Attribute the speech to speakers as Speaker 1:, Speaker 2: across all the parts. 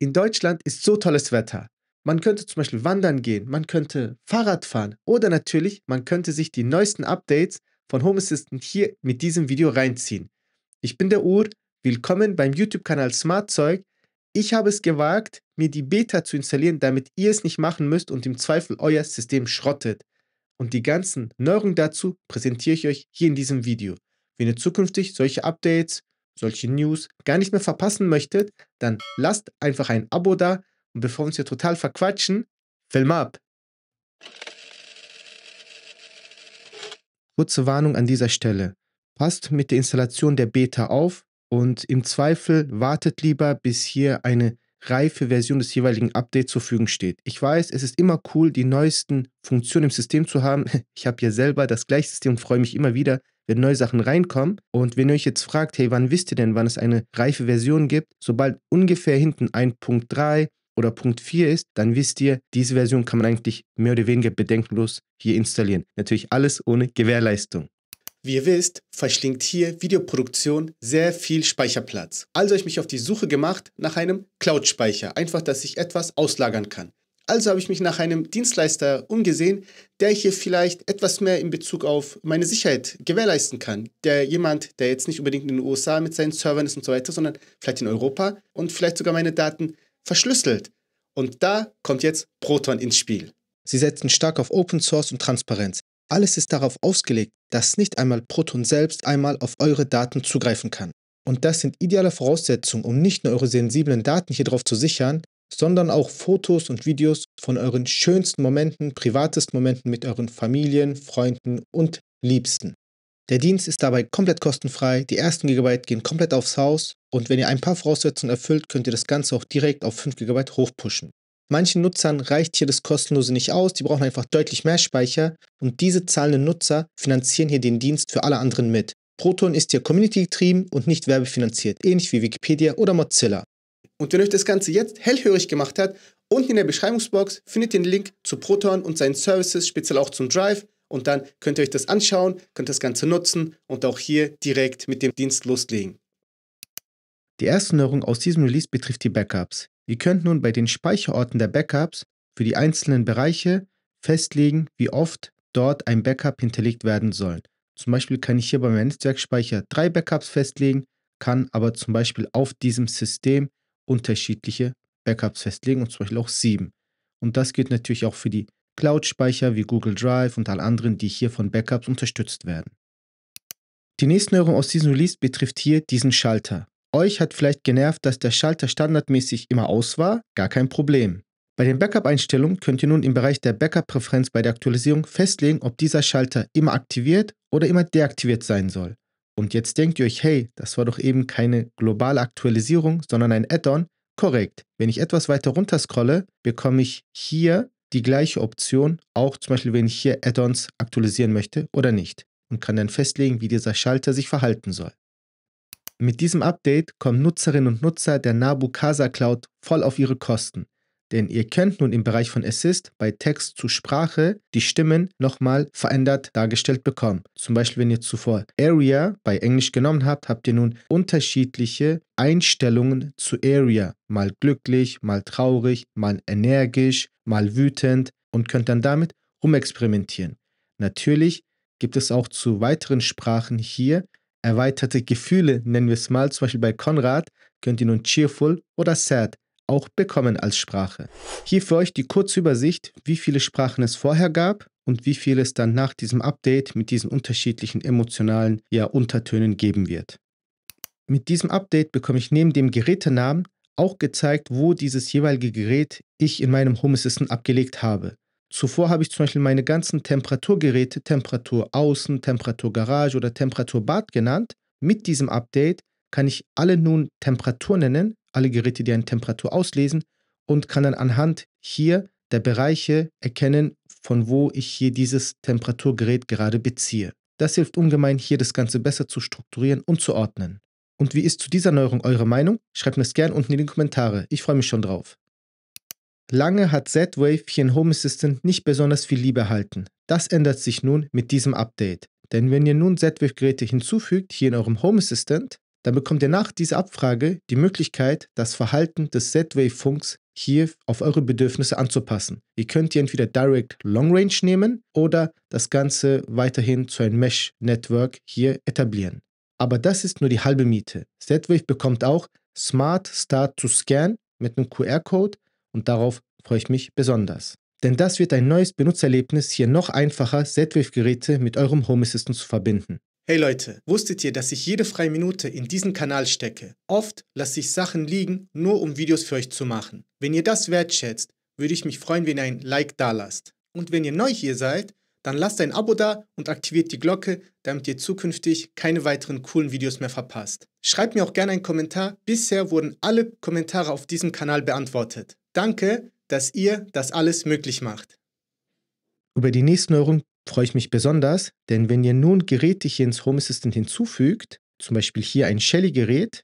Speaker 1: in Deutschland ist so tolles Wetter. Man könnte zum Beispiel wandern gehen, man könnte Fahrrad fahren oder natürlich, man könnte sich die neuesten Updates von Home Assistant hier mit diesem Video reinziehen. Ich bin der Ur, willkommen beim YouTube-Kanal Smartzeug. Ich habe es gewagt, mir die Beta zu installieren, damit ihr es nicht machen müsst und im Zweifel euer System schrottet. Und die ganzen Neuerungen dazu präsentiere ich euch hier in diesem Video. Wenn ihr zukünftig solche Updates solche News gar nicht mehr verpassen möchtet, dann lasst einfach ein Abo da und bevor wir uns hier total verquatschen, Film ab! Kurze Warnung an dieser Stelle. Passt mit der Installation der Beta auf und im Zweifel wartet lieber, bis hier eine reife Version des jeweiligen Updates zur Verfügung steht. Ich weiß, es ist immer cool, die neuesten Funktionen im System zu haben. Ich habe ja selber das gleiche System und freue mich immer wieder, wenn neue Sachen reinkommen und wenn ihr euch jetzt fragt, hey, wann wisst ihr denn, wann es eine reife Version gibt, sobald ungefähr hinten ein Punkt 3 oder Punkt 4 ist, dann wisst ihr, diese Version kann man eigentlich mehr oder weniger bedenkenlos hier installieren. Natürlich alles ohne Gewährleistung. Wie ihr wisst, verschlingt hier Videoproduktion sehr viel Speicherplatz. Also habe ich mich auf die Suche gemacht nach einem Cloud-Speicher, einfach, dass ich etwas auslagern kann. Also habe ich mich nach einem Dienstleister umgesehen, der hier vielleicht etwas mehr in Bezug auf meine Sicherheit gewährleisten kann. Der jemand, der jetzt nicht unbedingt in den USA mit seinen Servern ist und so weiter, sondern vielleicht in Europa und vielleicht sogar meine Daten verschlüsselt. Und da kommt jetzt Proton ins Spiel. Sie setzen stark auf Open Source und Transparenz. Alles ist darauf ausgelegt, dass nicht einmal Proton selbst einmal auf eure Daten zugreifen kann. Und das sind ideale Voraussetzungen, um nicht nur eure sensiblen Daten hier drauf zu sichern, sondern auch Fotos und Videos von euren schönsten Momenten, privatesten Momenten mit euren Familien, Freunden und Liebsten. Der Dienst ist dabei komplett kostenfrei, die ersten Gigabyte gehen komplett aufs Haus und wenn ihr ein paar Voraussetzungen erfüllt, könnt ihr das Ganze auch direkt auf 5 Gigabyte hochpushen. Manchen Nutzern reicht hier das kostenlose nicht aus, die brauchen einfach deutlich mehr Speicher und diese zahlenden Nutzer finanzieren hier den Dienst für alle anderen mit. Proton ist hier community getrieben und nicht werbefinanziert, ähnlich wie Wikipedia oder Mozilla. Und wenn euch das Ganze jetzt hellhörig gemacht hat, unten in der Beschreibungsbox findet ihr den Link zu Proton und seinen Services, speziell auch zum Drive. Und dann könnt ihr euch das anschauen, könnt das Ganze nutzen und auch hier direkt mit dem Dienst loslegen. Die erste Neuerung aus diesem Release betrifft die Backups. Ihr könnt nun bei den Speicherorten der Backups für die einzelnen Bereiche festlegen, wie oft dort ein Backup hinterlegt werden soll. Zum Beispiel kann ich hier bei meinem Netzwerkspeicher drei Backups festlegen, kann aber zum Beispiel auf diesem System unterschiedliche Backups festlegen und zum Beispiel auch sieben. Und das gilt natürlich auch für die Cloud-Speicher wie Google Drive und all anderen, die hier von Backups unterstützt werden. Die nächste Neuerung aus diesem Release betrifft hier diesen Schalter. Euch hat vielleicht genervt, dass der Schalter standardmäßig immer aus war, gar kein Problem. Bei den Backup-Einstellungen könnt ihr nun im Bereich der Backup-Präferenz bei der Aktualisierung festlegen, ob dieser Schalter immer aktiviert oder immer deaktiviert sein soll. Und jetzt denkt ihr euch, hey, das war doch eben keine globale Aktualisierung, sondern ein Add-on. Korrekt. Wenn ich etwas weiter runter scrolle, bekomme ich hier die gleiche Option, auch zum Beispiel, wenn ich hier Add-ons aktualisieren möchte oder nicht. Und kann dann festlegen, wie dieser Schalter sich verhalten soll. Mit diesem Update kommen Nutzerinnen und Nutzer der Nabu Casa Cloud voll auf ihre Kosten. Denn ihr könnt nun im Bereich von Assist bei Text zu Sprache die Stimmen nochmal verändert dargestellt bekommen. Zum Beispiel, wenn ihr zuvor Area bei Englisch genommen habt, habt ihr nun unterschiedliche Einstellungen zu Area. Mal glücklich, mal traurig, mal energisch, mal wütend und könnt dann damit rumexperimentieren. Natürlich gibt es auch zu weiteren Sprachen hier erweiterte Gefühle, nennen wir es mal. Zum Beispiel bei Konrad könnt ihr nun cheerful oder sad auch bekommen als Sprache. Hier für euch die kurze Übersicht, wie viele Sprachen es vorher gab und wie viele es dann nach diesem Update mit diesen unterschiedlichen emotionalen ja, Untertönen geben wird. Mit diesem Update bekomme ich neben dem Gerätenamen auch gezeigt, wo dieses jeweilige Gerät ich in meinem Home Assistant abgelegt habe. Zuvor habe ich zum Beispiel meine ganzen Temperaturgeräte, Temperatur Außen, Temperatur Garage oder Temperatur Bad genannt. Mit diesem Update kann ich alle nun Temperatur nennen alle Geräte, die eine Temperatur auslesen und kann dann anhand hier der Bereiche erkennen, von wo ich hier dieses Temperaturgerät gerade beziehe. Das hilft ungemein, hier das Ganze besser zu strukturieren und zu ordnen. Und wie ist zu dieser Neuerung eure Meinung? Schreibt mir es gerne unten in die Kommentare. Ich freue mich schon drauf. Lange hat Z-Wave hier in Home Assistant nicht besonders viel Liebe erhalten. Das ändert sich nun mit diesem Update. Denn wenn ihr nun Z-Wave-Geräte hinzufügt, hier in eurem Home Assistant, dann bekommt ihr nach dieser Abfrage die Möglichkeit, das Verhalten des Z-Wave-Funks hier auf eure Bedürfnisse anzupassen. Ihr könnt ihr entweder Direct Long Range nehmen oder das Ganze weiterhin zu einem Mesh-Network hier etablieren. Aber das ist nur die halbe Miete. Z-Wave bekommt auch Smart Start to Scan mit einem QR-Code und darauf freue ich mich besonders. Denn das wird ein neues Benutzererlebnis, hier noch einfacher Z-Wave-Geräte mit eurem Home Assistant zu verbinden. Hey Leute, wusstet ihr, dass ich jede freie Minute in diesen Kanal stecke? Oft lasse ich Sachen liegen, nur um Videos für euch zu machen. Wenn ihr das wertschätzt, würde ich mich freuen, wenn ihr ein Like da lasst. Und wenn ihr neu hier seid, dann lasst ein Abo da und aktiviert die Glocke, damit ihr zukünftig keine weiteren coolen Videos mehr verpasst. Schreibt mir auch gerne einen Kommentar. Bisher wurden alle Kommentare auf diesem Kanal beantwortet. Danke, dass ihr das alles möglich macht. Über die nächsten Neuerungen freue ich mich besonders, denn wenn ihr nun Geräte hier ins Home Assistant hinzufügt, zum Beispiel hier ein Shelly-Gerät,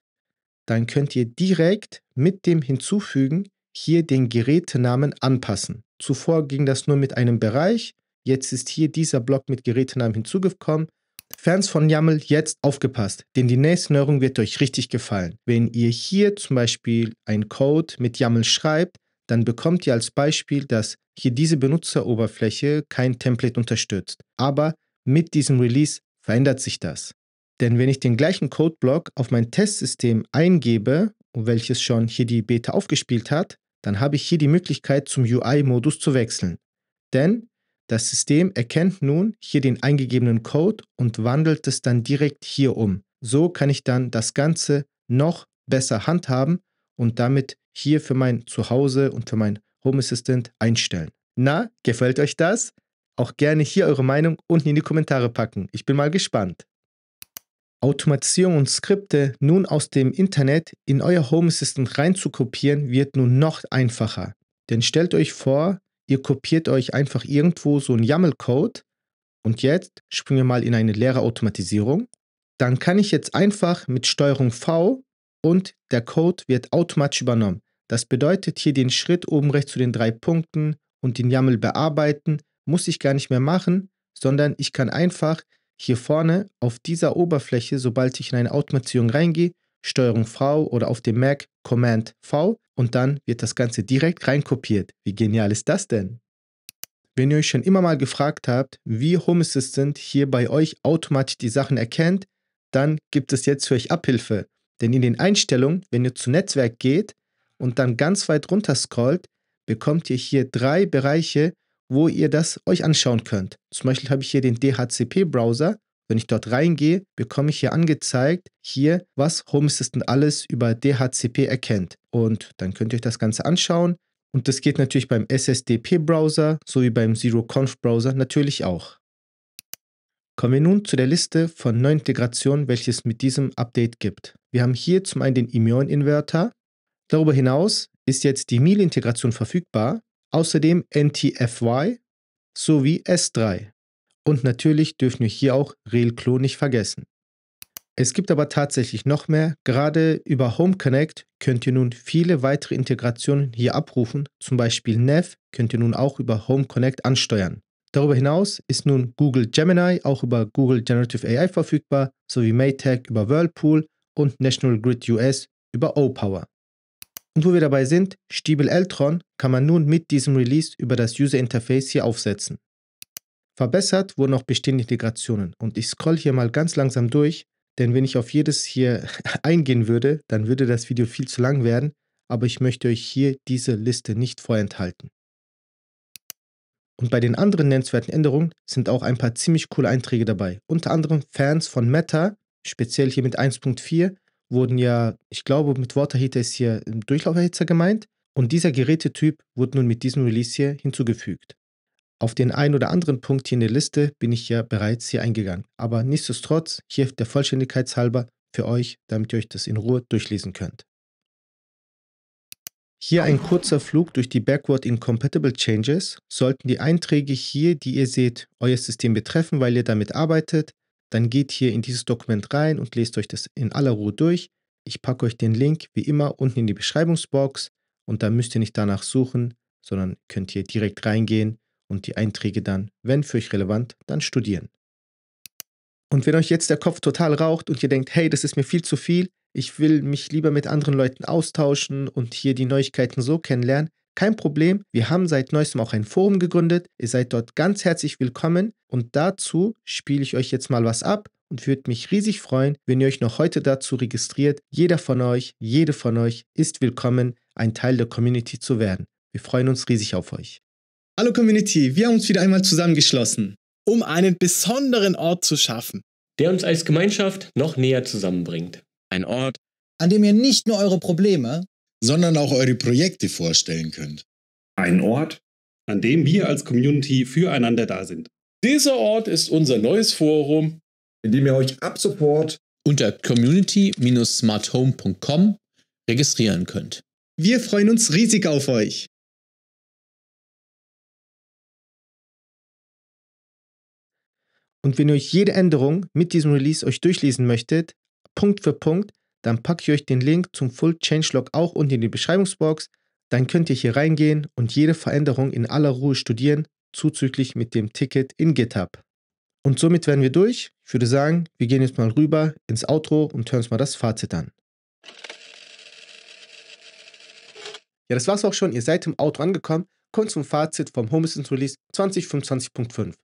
Speaker 1: dann könnt ihr direkt mit dem Hinzufügen hier den Gerätenamen anpassen. Zuvor ging das nur mit einem Bereich, jetzt ist hier dieser Block mit Gerätenamen hinzugekommen. Fans von YAML, jetzt aufgepasst, denn die nächste Neuerung wird euch richtig gefallen. Wenn ihr hier zum Beispiel einen Code mit YAML schreibt, dann bekommt ihr als Beispiel, dass hier diese Benutzeroberfläche kein Template unterstützt. Aber mit diesem Release verändert sich das. Denn wenn ich den gleichen Codeblock auf mein Testsystem eingebe, welches schon hier die Beta aufgespielt hat, dann habe ich hier die Möglichkeit zum UI-Modus zu wechseln. Denn das System erkennt nun hier den eingegebenen Code und wandelt es dann direkt hier um. So kann ich dann das Ganze noch besser handhaben und damit hier für mein Zuhause und für mein Home Assistant einstellen. Na, gefällt euch das? Auch gerne hier eure Meinung unten in die Kommentare packen. Ich bin mal gespannt. Automatisierung und Skripte nun aus dem Internet in euer Home Assistant reinzukopieren, wird nun noch einfacher. Denn stellt euch vor, ihr kopiert euch einfach irgendwo so einen YAML-Code und jetzt springen wir mal in eine leere Automatisierung. Dann kann ich jetzt einfach mit STRG V und der Code wird automatisch übernommen. Das bedeutet hier den Schritt oben rechts zu den drei Punkten und den YAML bearbeiten, muss ich gar nicht mehr machen, sondern ich kann einfach hier vorne auf dieser Oberfläche, sobald ich in eine Automatisierung reingehe, Steuerung V oder auf dem Mac Command V und dann wird das Ganze direkt reinkopiert. Wie genial ist das denn? Wenn ihr euch schon immer mal gefragt habt, wie Home Assistant hier bei euch automatisch die Sachen erkennt, dann gibt es jetzt für euch Abhilfe. Denn in den Einstellungen, wenn ihr zu Netzwerk geht und dann ganz weit runter scrollt, bekommt ihr hier drei Bereiche, wo ihr das euch anschauen könnt. Zum Beispiel habe ich hier den DHCP-Browser. Wenn ich dort reingehe, bekomme ich hier angezeigt, hier, was Home Assistant alles über DHCP erkennt. Und dann könnt ihr euch das Ganze anschauen. Und das geht natürlich beim SSDP-Browser sowie beim zero conf browser natürlich auch. Kommen wir nun zu der Liste von neuen Integrationen, welche es mit diesem Update gibt. Wir haben hier zum einen den Imion-Inverter. Darüber hinaus ist jetzt die mil integration verfügbar, außerdem NTFY sowie S3. Und natürlich dürfen wir hier auch RealClone nicht vergessen. Es gibt aber tatsächlich noch mehr. Gerade über Home Connect könnt ihr nun viele weitere Integrationen hier abrufen. Zum Beispiel NEV könnt ihr nun auch über Home Connect ansteuern. Darüber hinaus ist nun Google Gemini auch über Google Generative AI verfügbar, sowie Maytag über Whirlpool und National Grid US über OPower. Und wo wir dabei sind, Stiebel Eltron kann man nun mit diesem Release über das User Interface hier aufsetzen. Verbessert wurden auch bestehende Integrationen und ich scroll hier mal ganz langsam durch, denn wenn ich auf jedes hier eingehen würde, dann würde das Video viel zu lang werden, aber ich möchte euch hier diese Liste nicht vorenthalten. Und bei den anderen nennenswerten Änderungen sind auch ein paar ziemlich coole Einträge dabei. Unter anderem Fans von Meta, speziell hier mit 1.4, wurden ja, ich glaube, mit Waterheater ist hier ein Durchlauferhitzer gemeint. Und dieser Gerätetyp wurde nun mit diesem Release hier hinzugefügt. Auf den einen oder anderen Punkt hier in der Liste bin ich ja bereits hier eingegangen. Aber nichtsdestotrotz, hier der Vollständigkeit halber für euch, damit ihr euch das in Ruhe durchlesen könnt. Hier ein kurzer Flug durch die Backward Incompatible Changes. Sollten die Einträge hier, die ihr seht, euer System betreffen, weil ihr damit arbeitet, dann geht hier in dieses Dokument rein und lest euch das in aller Ruhe durch. Ich packe euch den Link wie immer unten in die Beschreibungsbox und da müsst ihr nicht danach suchen, sondern könnt hier direkt reingehen und die Einträge dann, wenn für euch relevant, dann studieren. Und wenn euch jetzt der Kopf total raucht und ihr denkt, hey, das ist mir viel zu viel, ich will mich lieber mit anderen Leuten austauschen und hier die Neuigkeiten so kennenlernen, kein Problem, wir haben seit neuestem auch ein Forum gegründet. Ihr seid dort ganz herzlich willkommen und dazu spiele ich euch jetzt mal was ab und würde mich riesig freuen, wenn ihr euch noch heute dazu registriert. Jeder von euch, jede von euch ist willkommen, ein Teil der Community zu werden. Wir freuen uns riesig auf euch. Hallo Community, wir haben uns wieder einmal zusammengeschlossen, um einen besonderen Ort zu schaffen, der uns als Gemeinschaft noch näher zusammenbringt. Ein Ort, an dem ihr nicht nur eure Probleme, sondern auch eure Projekte vorstellen könnt. Ein Ort, an dem wir als Community füreinander da sind. Dieser Ort ist unser neues Forum, in dem ihr euch ab Support unter community-smarthome.com registrieren könnt. Wir freuen uns riesig auf euch. Und wenn ihr euch jede Änderung mit diesem Release euch durchlesen möchtet, Punkt für Punkt, dann packe ich euch den Link zum Full Changelog auch unten in die Beschreibungsbox. Dann könnt ihr hier reingehen und jede Veränderung in aller Ruhe studieren, zuzüglich mit dem Ticket in GitHub. Und somit wären wir durch. Ich würde sagen, wir gehen jetzt mal rüber ins Outro und hören uns mal das Fazit an. Ja, das war's auch schon. Ihr seid im Outro angekommen. Kommt zum Fazit vom Homesystems Release 2025.5.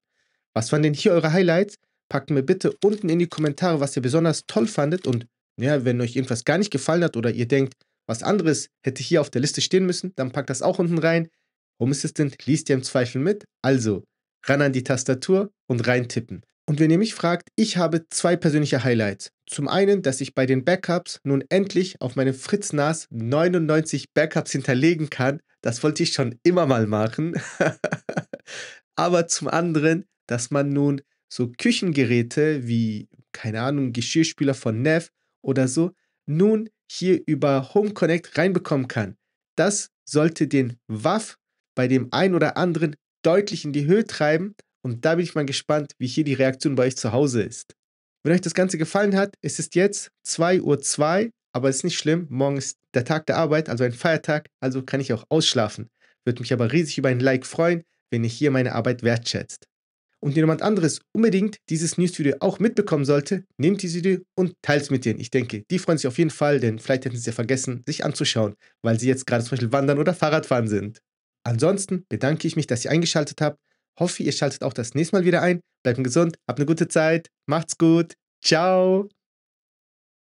Speaker 1: Was waren denn hier eure Highlights? Packt mir bitte unten in die Kommentare, was ihr besonders toll fandet und ja, wenn euch irgendwas gar nicht gefallen hat oder ihr denkt, was anderes hätte hier auf der Liste stehen müssen, dann packt das auch unten rein. Home Assistant liest ihr im Zweifel mit. Also, ran an die Tastatur und reintippen. Und wenn ihr mich fragt, ich habe zwei persönliche Highlights. Zum einen, dass ich bei den Backups nun endlich auf meinem Fritz NAS 99 Backups hinterlegen kann. Das wollte ich schon immer mal machen. Aber zum anderen, dass man nun so Küchengeräte wie, keine Ahnung, Geschirrspüler von Neff oder so, nun hier über Home Connect reinbekommen kann. Das sollte den Waff bei dem einen oder anderen deutlich in die Höhe treiben und da bin ich mal gespannt, wie hier die Reaktion bei euch zu Hause ist. Wenn euch das Ganze gefallen hat, es ist jetzt 2.02 Uhr, 2, aber es ist nicht schlimm, morgen ist der Tag der Arbeit, also ein Feiertag, also kann ich auch ausschlafen. Würde mich aber riesig über ein Like freuen, wenn ihr hier meine Arbeit wertschätzt und jemand anderes unbedingt dieses News-Video auch mitbekommen sollte, nehmt dieses Video und teilt es mit denen. Ich denke, die freuen sich auf jeden Fall, denn vielleicht hätten sie es ja vergessen, sich anzuschauen, weil sie jetzt gerade zum Beispiel wandern oder Fahrradfahren sind. Ansonsten bedanke ich mich, dass ihr eingeschaltet habt. Hoffe, ihr schaltet auch das nächste Mal wieder ein. Bleibt gesund, habt eine gute Zeit, macht's gut, ciao.